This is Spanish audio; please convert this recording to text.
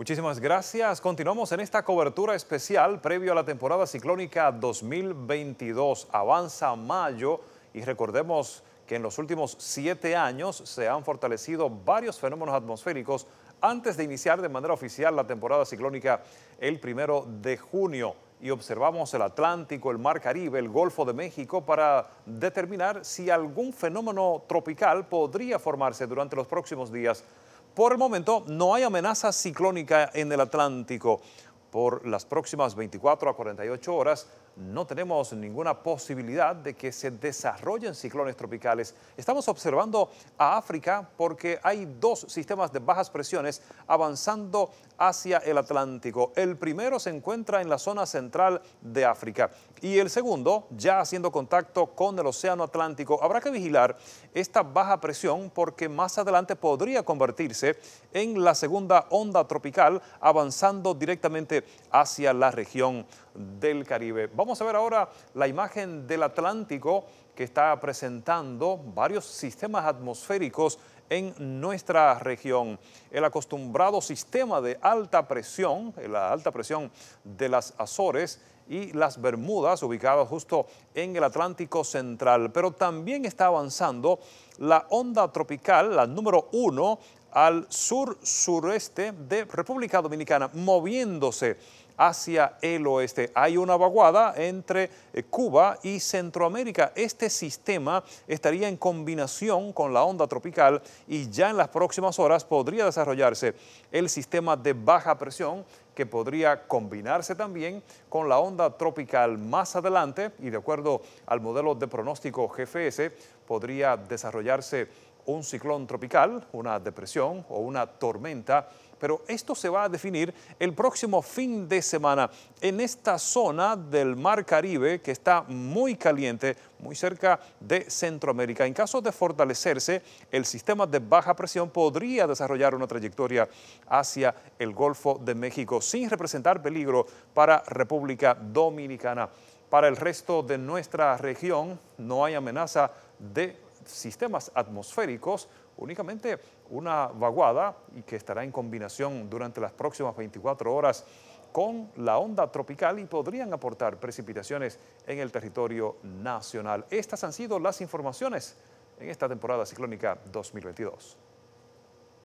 Muchísimas gracias. Continuamos en esta cobertura especial previo a la temporada ciclónica 2022. Avanza mayo y recordemos que en los últimos siete años se han fortalecido varios fenómenos atmosféricos antes de iniciar de manera oficial la temporada ciclónica el primero de junio. Y observamos el Atlántico, el Mar Caribe, el Golfo de México para determinar si algún fenómeno tropical podría formarse durante los próximos días por el momento no hay amenaza ciclónica en el Atlántico. Por las próximas 24 a 48 horas no tenemos ninguna posibilidad de que se desarrollen ciclones tropicales. Estamos observando a África porque hay dos sistemas de bajas presiones avanzando hacia el Atlántico. El primero se encuentra en la zona central de África y el segundo ya haciendo contacto con el Océano Atlántico. Habrá que vigilar esta baja presión porque más adelante podría convertirse en la segunda onda tropical avanzando directamente hacia la región del Caribe. Vamos a ver ahora la imagen del Atlántico que está presentando varios sistemas atmosféricos en nuestra región. El acostumbrado sistema de alta presión, la alta presión de las Azores y las Bermudas, ubicadas justo en el Atlántico Central, pero también está avanzando la onda tropical, la número uno, al sur-sureste de República Dominicana, moviéndose hacia el oeste. Hay una vaguada entre eh, Cuba y Centroamérica. Este sistema estaría en combinación con la onda tropical y ya en las próximas horas podría desarrollarse el sistema de baja presión que podría combinarse también con la onda tropical más adelante y de acuerdo al modelo de pronóstico GFS podría desarrollar un ciclón tropical, una depresión o una tormenta, pero esto se va a definir el próximo fin de semana en esta zona del Mar Caribe que está muy caliente, muy cerca de Centroamérica. En caso de fortalecerse, el sistema de baja presión podría desarrollar una trayectoria hacia el Golfo de México sin representar peligro para República Dominicana. Para el resto de nuestra región no hay amenaza de sistemas atmosféricos, únicamente una vaguada y que estará en combinación durante las próximas 24 horas con la onda tropical y podrían aportar precipitaciones en el territorio nacional. Estas han sido las informaciones en esta temporada ciclónica 2022.